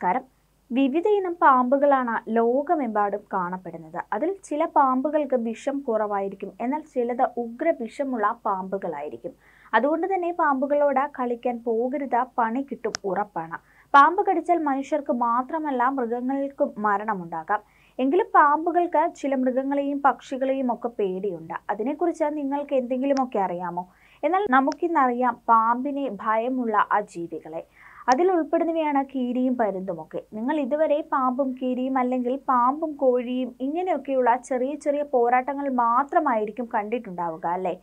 നമസ്കാരം വിവിധ ഇനം പാമ്പുകളാണ് ലോകമെമ്പാടും കാണപ്പെടുന്നത് അതിൽ ചില പാമ്പുകൾക്ക് വിഷം കുറവായിരിക്കും എന്നാൽ ചിലത് ഉഗ്ര വിഷമുള്ള പാമ്പുകളായിരിക്കും അതുകൊണ്ട് തന്നെ പാമ്പുകളോട് കളിക്കാൻ പോകരുത് പണി കിട്ടും ഉറപ്പാണ് പാമ്പ് കടിച്ചാൽ മനുഷ്യർക്ക് മാത്രമല്ല മൃഗങ്ങൾക്കും മരണമുണ്ടാകാം എങ്കിലും പാമ്പുകൾക്ക് ചില മൃഗങ്ങളെയും പക്ഷികളെയും ഒക്കെ പേടിയുണ്ട് അതിനെക്കുറിച്ച് നിങ്ങൾക്ക് എന്തെങ്കിലുമൊക്കെ അറിയാമോ എന്നാൽ നമുക്കിന്നറിയാം പാമ്പിനെ ഭയമുള്ള ആ ജീവികളെ അതിൽ ഉൾപ്പെടുന്നവയാണ് കീരിയും പരുന്തുമൊക്കെ നിങ്ങൾ ഇതുവരെ പാമ്പും കീരിയും അല്ലെങ്കിൽ പാമ്പും കോഴിയും ഇങ്ങനെയൊക്കെയുള്ള ചെറിയ ചെറിയ പോരാട്ടങ്ങൾ മാത്രമായിരിക്കും കണ്ടിട്ടുണ്ടാവുക അല്ലേ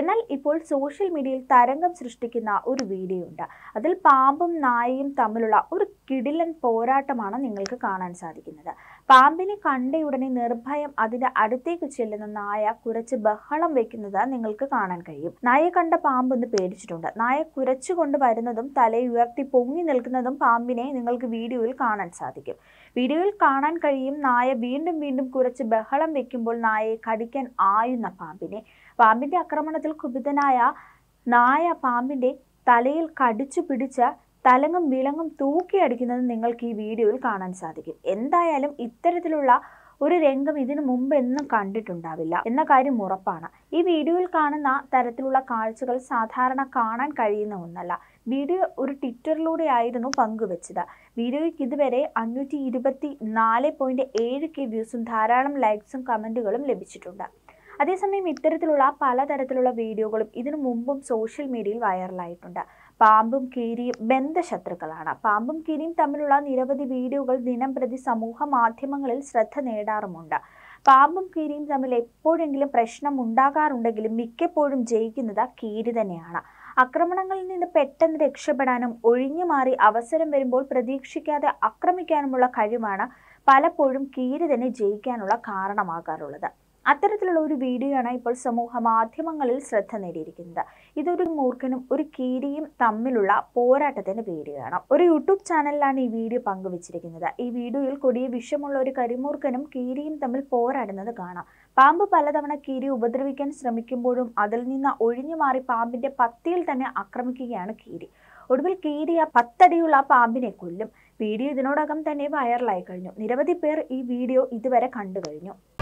എന്നാൽ ഇപ്പോൾ സോഷ്യൽ മീഡിയയിൽ തരംഗം സൃഷ്ടിക്കുന്ന ഒരു വീഡിയോ ഉണ്ട് അതിൽ പാമ്പും നായയും തമ്മിലുള്ള ഒരു കിടിലൻ പോരാട്ടമാണ് നിങ്ങൾക്ക് കാണാൻ സാധിക്കുന്നത് പാമ്പിനെ കണ്ടയുടനെ നിർഭയം അതിന്റെ അടുത്തേക്ക് ചെല്ലുന്ന നായ കുറച്ച് ബഹളം വെക്കുന്നത് നിങ്ങൾക്ക് കാണാൻ കഴിയും നായ കണ്ട പാമ്പ് ഒന്ന് പേടിച്ചിട്ടുണ്ട് നായ കുരച്ചുകൊണ്ട് വരുന്നതും ഉയർത്തി പൊങ്ങി നിൽക്കുന്നതും പാമ്പിനെ നിങ്ങൾക്ക് വീഡിയോയിൽ കാണാൻ സാധിക്കും വീഡിയോയിൽ കാണാൻ കഴിയും നായ വീണ്ടും വീണ്ടും കുരച്ച് ബഹളം വെക്കുമ്പോൾ നായയെ കടിക്കാൻ ആയുന്ന പാമ്പിനെ പാമ്പിന്റെ ആക്രമണത്തിൽ കുപിതനായ നായ പാമ്പിന്റെ തലയിൽ കടിച്ചു പിടിച്ച തലങ്ങും വിലങ്ങും തൂക്കിയടിക്കുന്നത് നിങ്ങൾക്ക് ഈ വീഡിയോയിൽ കാണാൻ സാധിക്കും എന്തായാലും ഇത്തരത്തിലുള്ള ഒരു രംഗം ഇതിനു മുമ്പ് എന്നും കണ്ടിട്ടുണ്ടാവില്ല എന്ന കാര്യം ഉറപ്പാണ് ഈ വീഡിയോയിൽ കാണുന്ന തരത്തിലുള്ള കാഴ്ചകൾ സാധാരണ കാണാൻ കഴിയുന്ന ഒന്നല്ല വീഡിയോ ഒരു ട്വിറ്ററിലൂടെ ആയിരുന്നു പങ്കുവച്ചത് വീഡിയോയ്ക്ക് ഇതുവരെ അഞ്ഞൂറ്റി ഇരുപത്തി നാല് പോയിന്റ് ഏഴ് കെ വ്യൂസും ധാരാളം ലൈക്സും കമൻറ്റുകളും ലഭിച്ചിട്ടുണ്ട് അതേസമയം ഇത്തരത്തിലുള്ള പലതരത്തിലുള്ള വീഡിയോകളും ഇതിനു മുമ്പും സോഷ്യൽ മീഡിയയിൽ വൈറലായിട്ടുണ്ട് പാമ്പും കീരിയും ബന്ധശത്രുക്കളാണ് പാമ്പും കീരിയും തമ്മിലുള്ള നിരവധി വീഡിയോകൾ ദിനം പ്രതി സമൂഹ മാധ്യമങ്ങളിൽ ശ്രദ്ധ നേടാറുമുണ്ട് പാമ്പും കീരിയും തമ്മിൽ എപ്പോഴെങ്കിലും പ്രശ്നം ഉണ്ടാകാറുണ്ടെങ്കിലും മിക്കപ്പോഴും ജയിക്കുന്നത് കീരി തന്നെയാണ് ആക്രമണങ്ങളിൽ നിന്ന് പെട്ടെന്ന് രക്ഷപ്പെടാനും ഒഴിഞ്ഞു മാറി അവസരം വരുമ്പോൾ പ്രതീക്ഷിക്കാതെ ആക്രമിക്കാനുമുള്ള കഴിവാണ് പലപ്പോഴും കീരി തന്നെ ജയിക്കാനുള്ള കാരണമാകാറുള്ളത് അത്തരത്തിലുള്ള ഒരു വീഡിയോയാണ് ഇപ്പോൾ സമൂഹ മാധ്യമങ്ങളിൽ ശ്രദ്ധ നേടിയിരിക്കുന്നത് ഇതൊരു മൂർഖനും ഒരു കീരിയും തമ്മിലുള്ള പോരാട്ടത്തിന്റെ വീഡിയോയാണ് ഒരു യൂട്യൂബ് ചാനലിലാണ് ഈ വീഡിയോ പങ്കുവച്ചിരിക്കുന്നത് ഈ വീഡിയോയിൽ കൊടിയ വിഷമുള്ള ഒരു കരിമൂർഖനും കീരിയും തമ്മിൽ പോരാടുന്നത് കാണാം പാമ്പ് പലതവണ കീരി ഉപദ്രവിക്കാൻ ശ്രമിക്കുമ്പോഴും അതിൽ നിന്ന് ഒഴിഞ്ഞു മാറി പാമ്പിന്റെ പത്തിയിൽ തന്നെ ആക്രമിക്കുകയാണ് കീരി ഒടുവിൽ കീരി ആ പത്തടിയുള്ള പാമ്പിനെ കൊല്ലും വീഡിയോ ഇതിനോടകം തന്നെ വൈറലായി കഴിഞ്ഞു നിരവധി പേർ ഈ വീഡിയോ ഇതുവരെ കണ്ടു കഴിഞ്ഞു